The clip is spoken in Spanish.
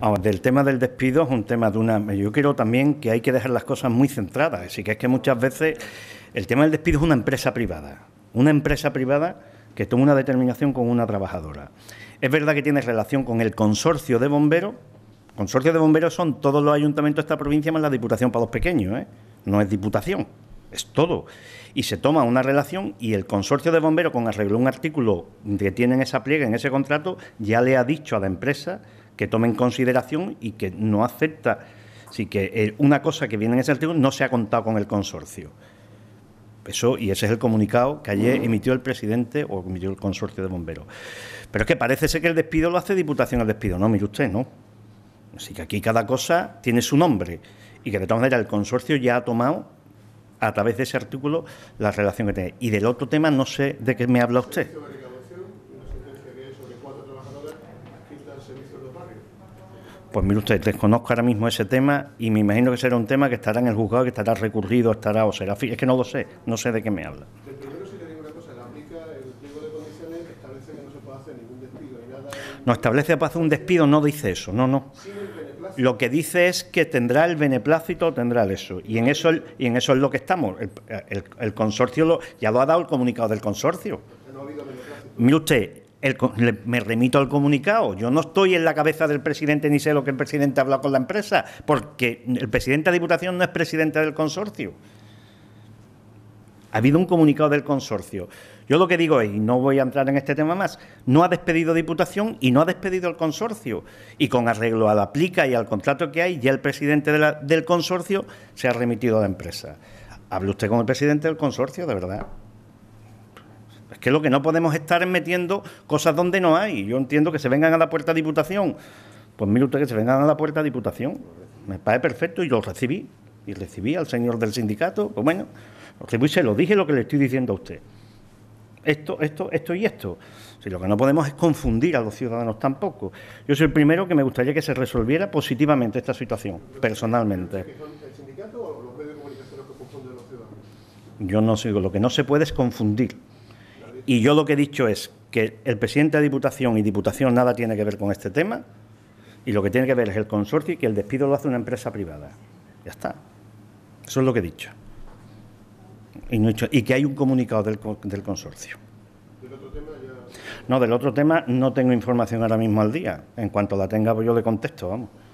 Ahora, del tema del despido es un tema de una... Yo creo también que hay que dejar las cosas muy centradas. Así que es que muchas veces el tema del despido es una empresa privada. Una empresa privada que toma una determinación con una trabajadora. Es verdad que tiene relación con el consorcio de bomberos. Consorcio de bomberos son todos los ayuntamientos de esta provincia más la Diputación para los pequeños, ¿eh? No es diputación es todo. Y se toma una relación y el consorcio de bomberos, con arreglo a un artículo que tienen esa pliega, en ese contrato, ya le ha dicho a la empresa que tome en consideración y que no acepta. Si que eh, una cosa que viene en ese artículo no se ha contado con el consorcio. Eso, y ese es el comunicado que ayer emitió el presidente o emitió el consorcio de bomberos. Pero es que parece ser que el despido lo hace Diputación al despido. No, mire usted, no. Así que aquí cada cosa tiene su nombre y que de todas maneras el consorcio ya ha tomado a través de ese artículo la relación que tiene. Y del otro tema no sé de qué me habla usted. Pues mire usted, desconozco ahora mismo ese tema y me imagino que será un tema que estará en el juzgado, que estará recurrido, estará o será... Es que no lo sé, no sé de qué me habla. No establece para pues, hacer un despido, no dice eso, no, no lo que dice es que tendrá el beneplácito, tendrá el eso. Y en eso, y en eso es lo que estamos. El, consorcio lo, ya lo ha dado el comunicado del consorcio. Mire usted, me remito al comunicado. Yo no estoy en la cabeza del presidente ni sé lo que el presidente ha hablado con la empresa, porque el presidente de Diputación no es presidente del consorcio. Ha habido un comunicado del consorcio. Yo lo que digo es, y no voy a entrar en este tema más, no ha despedido Diputación y no ha despedido el consorcio. Y con arreglo a la aplica y al contrato que hay, ya el presidente del consorcio se ha remitido a la empresa. Hable usted con el presidente del consorcio, de verdad. Es que lo que no podemos estar es metiendo cosas donde no hay. Yo entiendo que se vengan a la puerta Diputación. Pues mire usted que se vengan a la puerta Diputación. Me parece perfecto y lo recibí y recibí al señor del sindicato, pues bueno, y pues se lo dije lo que le estoy diciendo a usted. Esto, esto, esto y esto. Si lo que no podemos es confundir a los ciudadanos tampoco. Yo soy el primero que me gustaría que se resolviera positivamente esta situación, personalmente. ¿El sindicato o los medios de comunicación que confunden los ciudadanos? Yo no sé, lo que no se puede es confundir. Y yo lo que he dicho es que el presidente de Diputación y Diputación nada tiene que ver con este tema y lo que tiene que ver es el consorcio y que el despido lo hace una empresa privada. Ya está. Eso es lo que he dicho. Y, no y que hay un comunicado del, consorcio. No, del otro tema no tengo información ahora mismo al día. En cuanto la tenga, pues yo le contesto, vamos.